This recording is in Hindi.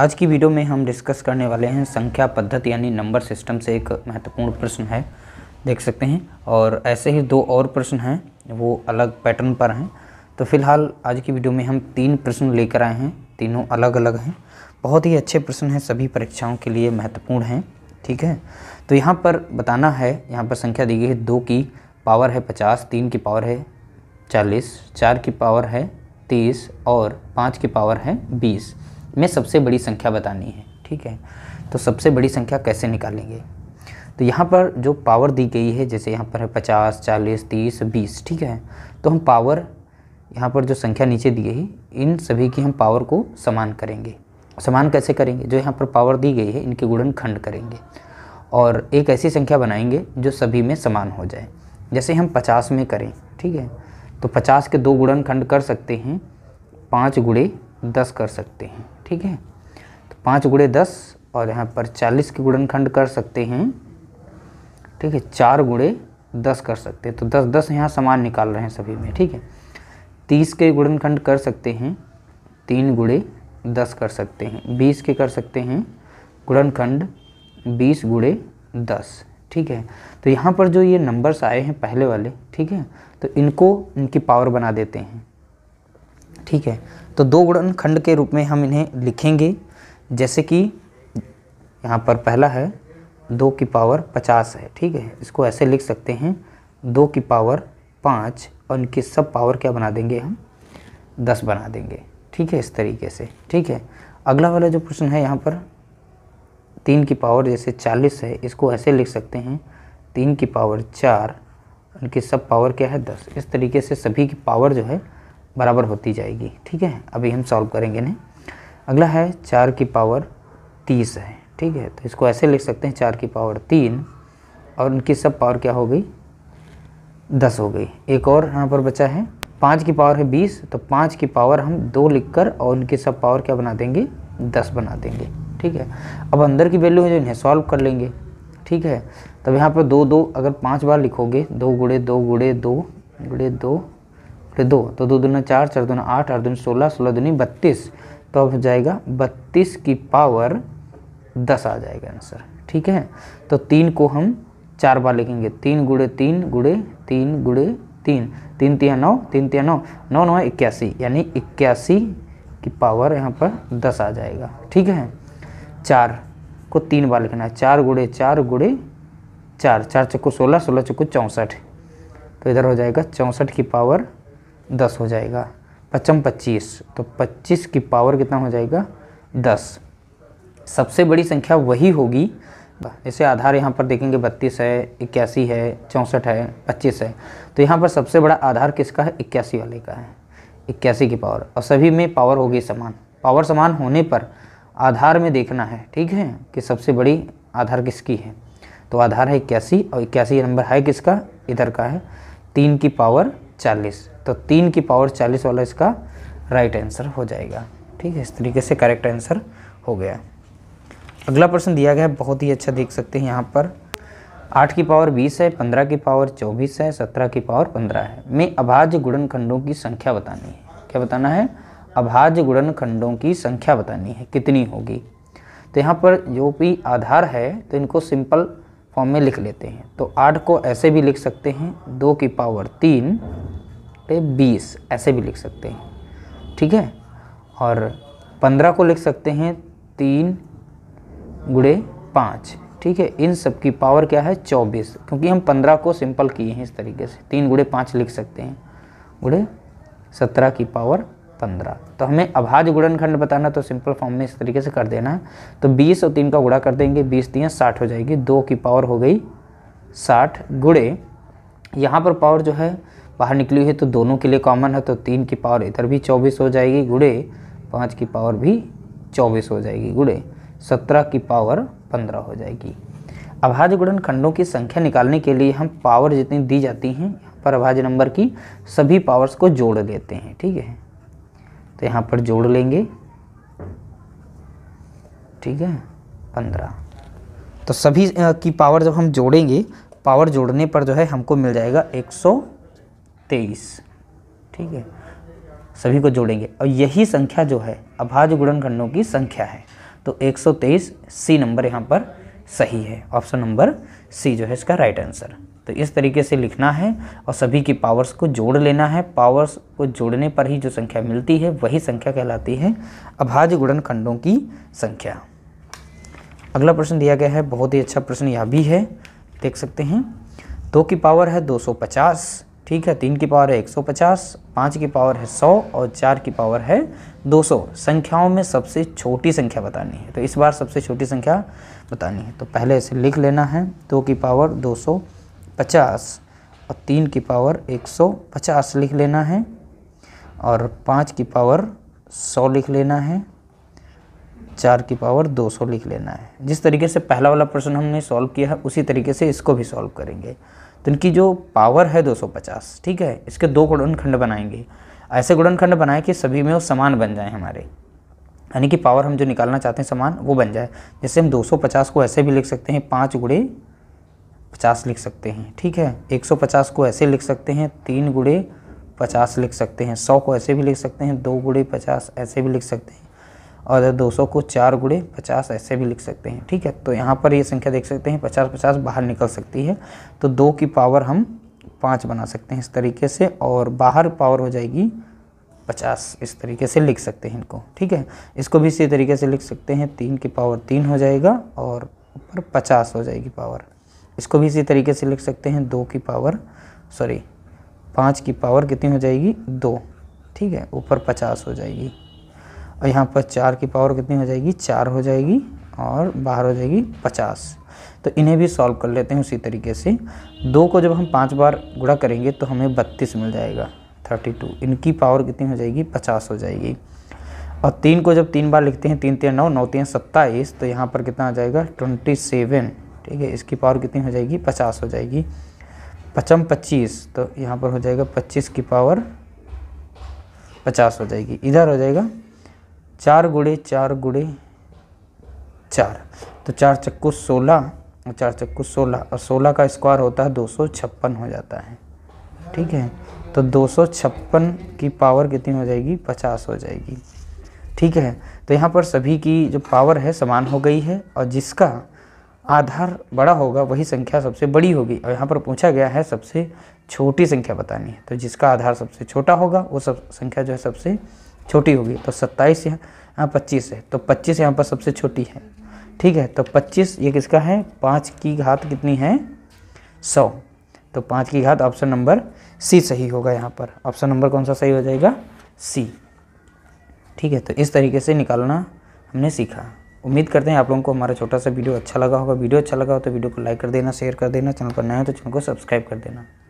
आज की वीडियो में हम डिस्कस करने वाले हैं संख्या पद्धति यानी नंबर सिस्टम से एक महत्वपूर्ण प्रश्न है देख सकते हैं और ऐसे ही दो और प्रश्न हैं वो अलग पैटर्न पर हैं तो फिलहाल आज की वीडियो में हम तीन प्रश्न लेकर आए हैं तीनों अलग अलग हैं बहुत ही अच्छे प्रश्न हैं सभी परीक्षाओं के लिए महत्वपूर्ण हैं ठीक है तो यहाँ पर बताना है यहाँ पर संख्या दी गई है दो की पावर है पचास तीन की पावर है चालीस चार की पावर है तीस और पाँच की पावर है बीस में सबसे बड़ी संख्या बतानी है ठीक है तो सबसे बड़ी संख्या कैसे निकालेंगे तो यहाँ पर जो पावर दी गई है जैसे यहाँ पर है पचास चालीस तीस बीस ठीक है तो हम पावर यहाँ पर जो संख्या नीचे दी गई इन सभी की हम पावर को समान करेंगे समान कैसे करेंगे जो यहाँ पर पावर दी गई है इनके खंड करेंगे और एक ऐसी संख्या बनाएंगे जो सभी में समान हो जाए जैसे हम पचास में करें ठीक है तो पचास के दो खंड कर सकते हैं पाँच गुड़े दस कर सकते हैं ठीक है तो पाँच गुड़े दस और यहाँ पर चालीस की गुणनखंड कर सकते हैं ठीक है चार गुड़े दस कर सकते हैं तो दस दस यहाँ समान निकाल रहे हैं सभी में ठीक है तीस के गुणनखंड कर सकते हैं तीन गुड़े दस कर सकते हैं बीस के कर सकते हैं गुणनखंड बीस गुड़े दस ठीक है तो यहाँ पर जो ये नंबर्स आए हैं पहले वाले ठीक है तो इनको इनकी पावर बना देते हैं ठीक है तो दो गुणन खंड के रूप में हम इन्हें लिखेंगे जैसे कि यहाँ पर पहला है दो की पावर पचास है ठीक है इसको ऐसे लिख सकते हैं दो की पावर पाँच और इनके सब पावर क्या बना देंगे हम दस बना देंगे ठीक है इस तरीके से ठीक है अगला वाला जो प्रश्न है यहाँ पर तीन की पावर जैसे चालीस है इसको ऐसे लिख सकते हैं तीन की पावर चार इनकी सब पावर क्या है दस इस तरीके से सभी की पावर जो है बराबर होती जाएगी ठीक है अभी हम सॉल्व करेंगे इन्हें अगला है चार की पावर तीस है ठीक है तो इसको ऐसे लिख सकते हैं चार की पावर तीन और उनकी सब पावर क्या हो गई दस हो गई एक और यहाँ पर बचा है पाँच की पावर है बीस तो पाँच की पावर हम दो लिखकर और उनकी सब पावर क्या बना देंगे दस बना देंगे ठीक है अब अंदर की वैल्यू है जो इन्हें सॉल्व कर लेंगे ठीक है तब यहाँ पर दो दो अगर पाँच बार लिखोगे दो गुड़े दो गुड़े दो गुड़े दो बटे दो तो दो दुना चार चार दुना आठ आठ दूनी सोलह सोलह दूनी बत्तीस तो अब हो जाएगा बत्तीस की पावर दस आ जाएगा आंसर ठीक है तो तीन को हम चार बार लिखेंगे तीन गुड़े तीन गुड़े तीन गुड़े तीन तीन तिया नौ तीन तिया नौ नौ नौ इक्यासी यानी इक्यासी की पावर यहाँ पर दस आ जाएगा ठीक है चार को तीन बार लिखना है चार गुड़े चार गुड़े चार चार चक्को सोलह सोलह चक्को चौंसठ तो इधर हो जाएगा चौंसठ की पावर दस हो जाएगा पचम पच्चीस तो पच्चीस की पावर कितना हो जाएगा दस सबसे बड़ी संख्या वही होगी जैसे आधार यहाँ पर देखेंगे बत्तीस है इक्यासी है चौंसठ है पच्चीस है तो यहाँ पर सबसे बड़ा आधार किसका है इक्यासी वाले का है इक्यासी की पावर और सभी में पावर होगी समान पावर समान होने पर आधार में देखना है ठीक है कि सबसे बड़ी आधार किसकी है तो आधार है इक्यासी और इक्यासी नंबर है किसका इधर का है तीन की पावर चालीस तो तीन की पावर चालीस वाला इसका राइट आंसर हो जाएगा ठीक है इस तरीके से करेक्ट आंसर हो गया अगला प्रश्न दिया गया है बहुत ही अच्छा देख सकते हैं यहाँ पर आठ की पावर बीस है पंद्रह की पावर चौबीस है सत्रह की पावर पंद्रह है में अभाज्य गुणन खंडों की संख्या बतानी है क्या बताना है अभाज्य गुणन खंडों की संख्या बतानी है कितनी होगी तो यहाँ पर जो भी आधार है तो इनको सिंपल फॉर्म में लिख लेते हैं तो आठ को ऐसे भी लिख सकते हैं दो की पावर तीन पे बीस ऐसे भी लिख सकते हैं ठीक है और पंद्रह को लिख सकते हैं तीन गुड़े पाँच ठीक है इन सब की पावर क्या है चौबीस क्योंकि हम पंद्रह को सिंपल किए हैं इस तरीके से तीन गुड़े पाँच लिख सकते हैं गुड़े सत्रह की पावर पंद्रह तो हमें अभाज गुणनखंड बताना तो सिंपल फॉर्म में इस तरीके से कर देना तो बीस और तीन का गुड़ा कर देंगे बीस तीन साठ हो जाएगी दो की पावर हो गई साठ गुड़े यहाँ पर पावर जो है बाहर निकली हुई तो दोनों के लिए कॉमन है तो तीन की पावर इधर भी चौबीस हो जाएगी गुड़े पाँच की पावर भी चौबीस हो जाएगी गुड़े सत्रह की पावर पंद्रह हो जाएगी अभाज्य गुणनखंडों खंडों की संख्या निकालने के लिए हम पावर जितनी दी जाती हैं पर अभाज्य नंबर की सभी पावर्स को जोड़ लेते हैं ठीक है तो यहाँ पर जोड़ लेंगे ठीक है पंद्रह तो सभी की पावर जब हम जोड़ेंगे पावर जोड़ने पर जो है हमको मिल जाएगा एक सौ तेईस ठीक है सभी को जोड़ेंगे और यही संख्या जो है अभाज्य गुणनखंडों की संख्या है तो एक सौ तेईस सी नंबर यहाँ पर सही है ऑप्शन नंबर सी जो है इसका राइट आंसर तो इस तरीके से लिखना है और सभी की पावर्स को जोड़ लेना है पावर्स को जोड़ने पर ही जो संख्या मिलती है वही संख्या कहलाती है अभाज्य गुणन खंडों की संख्या अगला प्रश्न दिया गया है बहुत ही अच्छा प्रश्न यह भी है देख सकते हैं दो की पावर है 250 ठीक है तीन की पावर है 150, पाँच की पावर है 100 और चार की पावर है 200 संख्याओं में सबसे छोटी संख्या बतानी है तो इस बार सबसे छोटी संख्या बतानी है तो पहले इसे लिख लेना है दो की पावर 250 और तीन की पावर 150 लिख लेना है और पाँच की पावर 100 लिख लेना है चार की पावर 200 लिख लेना है जिस तरीके से पहला वाला प्रश्न हमने सॉल्व किया है उसी तरीके से इसको भी सॉल्व करेंगे तो इनकी जो पावर है 250 ठीक है इसके दो गुणन खंड बनाएंगे ऐसे गुणन खंड बनाएं कि सभी में वो समान बन जाए हमारे यानी कि पावर हम जो निकालना चाहते हैं समान वो बन जाए जैसे हम 250 को ऐसे भी लिख सकते हैं पाँच गुड़े पचास लिख सकते हैं ठीक है 150 को ऐसे लिख सकते हैं तीन गुड़े पचास लिख सकते हैं सौ को ऐसे भी लिख सकते हैं दो गुड़े पचास ऐसे भी लिख सकते हैं और दो सौ को चार गुड़े पचास ऐसे भी लिख सकते हैं ठीक है तो यहाँ पर ये संख्या देख सकते हैं पचास पचास बाहर निकल सकती है तो दो की पावर हम पाँच बना सकते हैं इस तरीके से और बाहर पावर हो जाएगी पचास इस तरीके से लिख सकते हैं इनको ठीक है इसको भी इसी तरीके से लिख सकते हैं तीन की पावर तीन हो जाएगा और ऊपर पचास हो जाएगी पावर इसको भी इसी तरीके से लिख सकते हैं दो की पावर सॉरी पाँच की पावर कितनी हो जाएगी दो ठीक है ऊपर पचास हो जाएगी और यहाँ पर चार की पावर कितनी हो जाएगी चार हो जाएगी और बाहर हो जाएगी पचास तो इन्हें भी सॉल्व कर लेते हैं उसी तरीके से दो को जब हम पाँच बार गुणा करेंगे तो हमें बत्तीस मिल जाएगा थर्टी टू इनकी पावर कितनी हो जाएगी पचास हो जाएगी और तीन को जब तीन बार लिखते हैं तीन तीन नौ नौ तीन सत्ताईस तो यहाँ पर कितना आ जाएगा ट्वेंटी सेवन ठीक है इसकी पावर कितनी हो जाएगी पचास हो जाएगी पचम पच्चीस तो यहाँ पर हो जाएगा पच्चीस की पावर पचास हो जाएगी इधर हो जाएगा चार गुड़े चार गुड़े चार तो चार चक्कू सोलह और चार चक्कू सोलह और सोलह का स्क्वायर होता है दो सौ छप्पन हो जाता है ठीक है तो दो सौ छप्पन की पावर कितनी हो जाएगी पचास हो जाएगी ठीक है तो यहाँ पर सभी की जो पावर है समान हो गई है और जिसका आधार बड़ा होगा वही संख्या सबसे बड़ी होगी और यहाँ पर पूछा गया है सबसे छोटी संख्या बतानी है तो जिसका आधार सबसे छोटा होगा वो सब संख्या जो है सबसे छोटी होगी तो सत्ताईस यहाँ पच्चीस है तो पच्चीस यहाँ पर सबसे छोटी है ठीक है तो पच्चीस ये किसका है पाँच की घात कितनी है सौ तो पाँच की घात ऑप्शन नंबर सी सही होगा यहाँ पर ऑप्शन नंबर कौन सा सही हो जाएगा सी ठीक है तो इस तरीके से निकालना हमने सीखा उम्मीद करते हैं आप लोगों को हमारा छोटा सा वीडियो अच्छा लगा होगा वीडियो अच्छा लगा हो तो वीडियो को लाइक कर देना शेयर कर देना चैनल पर नया हो तो चैनल को सब्सक्राइब कर देना